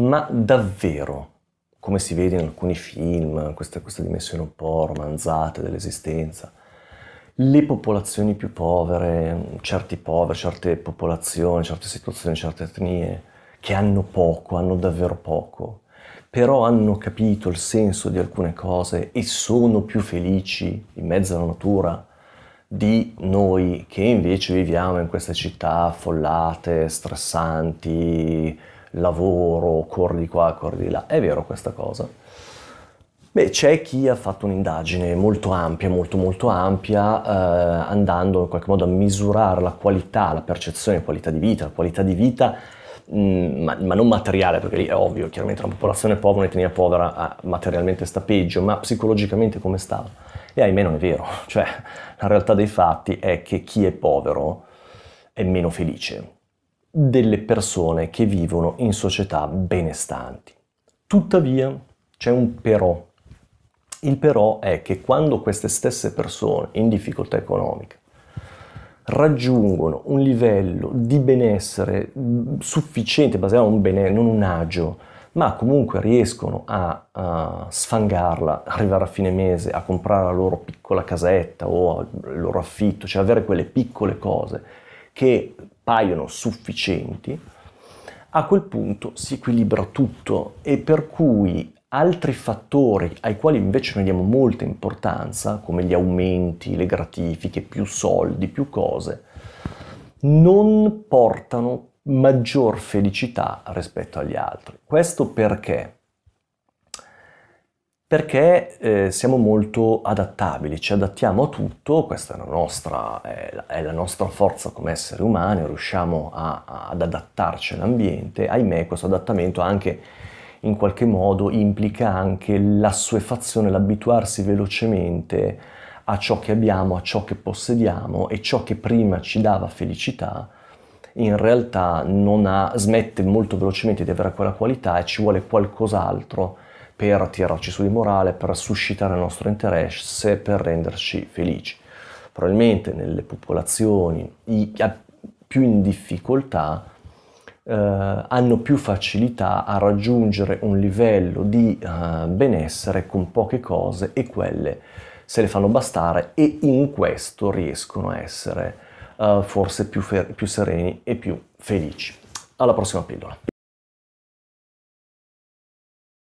ma davvero, come si vede in alcuni film, questa, questa dimensione un po' romanzata dell'esistenza, le popolazioni più povere, certi poveri, certe popolazioni, certe situazioni, certe etnie, che hanno poco, hanno davvero poco, però hanno capito il senso di alcune cose e sono più felici in mezzo alla natura di noi che invece viviamo in queste città affollate, stressanti, lavoro, corri di qua, corri di là. È vero questa cosa? Beh, c'è chi ha fatto un'indagine molto ampia, molto molto ampia, eh, andando in qualche modo a misurare la qualità, la percezione, qualità di vita, la qualità di vita, mh, mm, ma, ma, non materiale, perché lì è ovvio, chiaramente una popolazione povera, un'etnia povera ah, materialmente sta peggio, ma psicologicamente come stava? E ahimè non è vero, cioè la realtà dei fatti è che chi è povero è meno felice, delle persone che vivono in società benestanti. Tuttavia c'è un però. Il però è che quando queste stesse persone in difficoltà economica raggiungono un livello di benessere sufficiente, basato su un bene, non un agio, ma comunque riescono a, a sfangarla, arrivare a fine mese, a comprare la loro piccola casetta o il loro affitto, cioè avere quelle piccole cose che paiono sufficienti, a quel punto si equilibra tutto e per cui altri fattori ai quali invece noi diamo molta importanza, come gli aumenti, le gratifiche, più soldi, più cose, non portano maggior felicità rispetto agli altri. Questo perché? perché eh, siamo molto adattabili, ci adattiamo a tutto, questa è la nostra, è la, è la nostra forza come esseri umani, riusciamo a, a, ad adattarci all'ambiente, ahimè questo adattamento anche in qualche modo implica anche l'assuefazione, l'abituarsi velocemente a ciò che abbiamo, a ciò che possediamo e ciò che prima ci dava felicità in realtà ha, smette molto velocemente di avere quella qualità e ci vuole qualcos'altro per tirarci su di morale, per suscitare il nostro interesse, per renderci felici. Probabilmente nelle popolazioni più in difficoltà eh, hanno più facilità a raggiungere un livello di eh, benessere con poche cose e quelle se le fanno bastare e in questo riescono a essere eh, forse più, fer- più sereni e più felici. Alla prossima pillola.